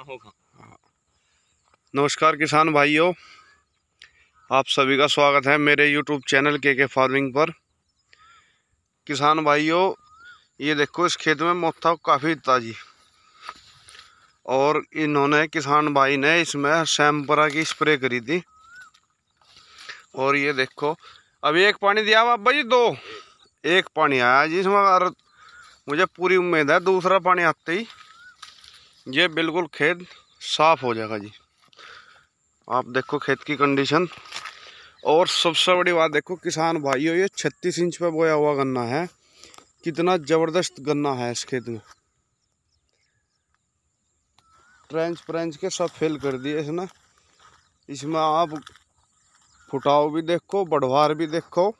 हाँ। नमस्कार किसान भाइयों आप सभी का स्वागत है मेरे यूट्यूब चैनल के के फार्मिंग पर किसान भाइयों ये देखो इस खेत में मोथा काफ़ी ताज़ी और इन्होंने किसान भाई ने इसमें सैम्परा की स्प्रे करी थी और ये देखो अभी एक पानी दिया बाबा जी दो एक पानी आया जी इसमें मुझे पूरी उम्मीद है दूसरा पानी आते ही ये बिल्कुल खेत साफ़ हो जाएगा जी आप देखो खेत की कंडीशन और सबसे बड़ी बात देखो किसान भाइयों ये छत्तीस इंच पे बोया हुआ गन्ना है कितना ज़बरदस्त गन्ना है इस खेत में ट्रेंच प्रेंच के सब फेल कर दिए इसने इसमें आप फुटाव भी देखो बढ़वार भी देखो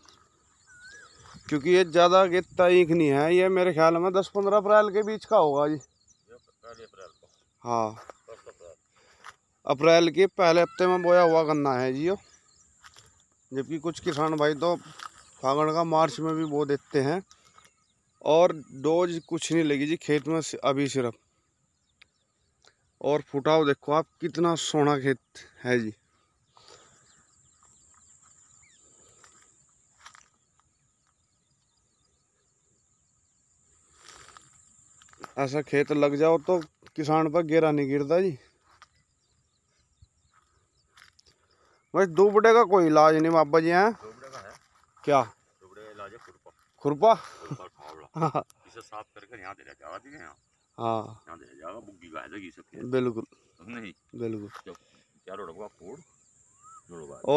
क्योंकि ये ज़्यादा ये तारीख नहीं है ये मेरे ख्याल में दस पंद्रह अप्रैल के बीच का होगा जी हाँ अप्रैल के पहले हफ्ते में बोया हुआ गन्ना है जियो जबकि कुछ किसान भाई तो फागण का मार्च में भी बो देते हैं और डोज कुछ नहीं लगी जी खेत में अभी सिर्फ और फुटाव देखो आप कितना सोना खेत है जी ऐसा खेत लग जाओ तो किसान पर गेरा नहीं गिरता जी भाई दुबड़े का कोई इलाज नहीं बाबा जी है क्या खुरपा हाँ, हाँ। बिल्कुल बिल्कुल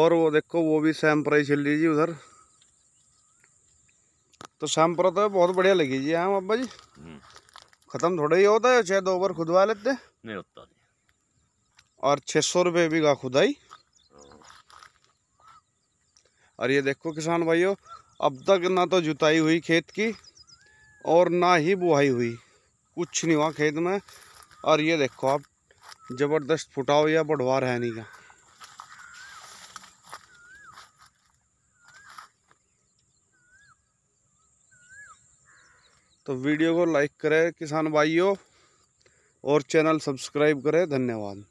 और वो देखो वो भी सैम्परा ही छिल रही जी उधर तो सैम्परा तो बहुत बढ़िया लगी जी हाँ बाबा जी हम्म। ख़त्म थोड़ा ही होता है दो ओवर खुदवा लेते नहीं होता नहीं और छः सौ रुपये भी का खुदाई हाँ। और ये देखो किसान भाइयों अब तक ना तो जुताई हुई खेत की और ना ही बुआई हुई कुछ नहीं हुआ खेत में और ये देखो आप ज़बरदस्त फुटाव या बढ़वा रहने है नहीं का तो वीडियो को लाइक करें किसान भाइयों और चैनल सब्सक्राइब करें धन्यवाद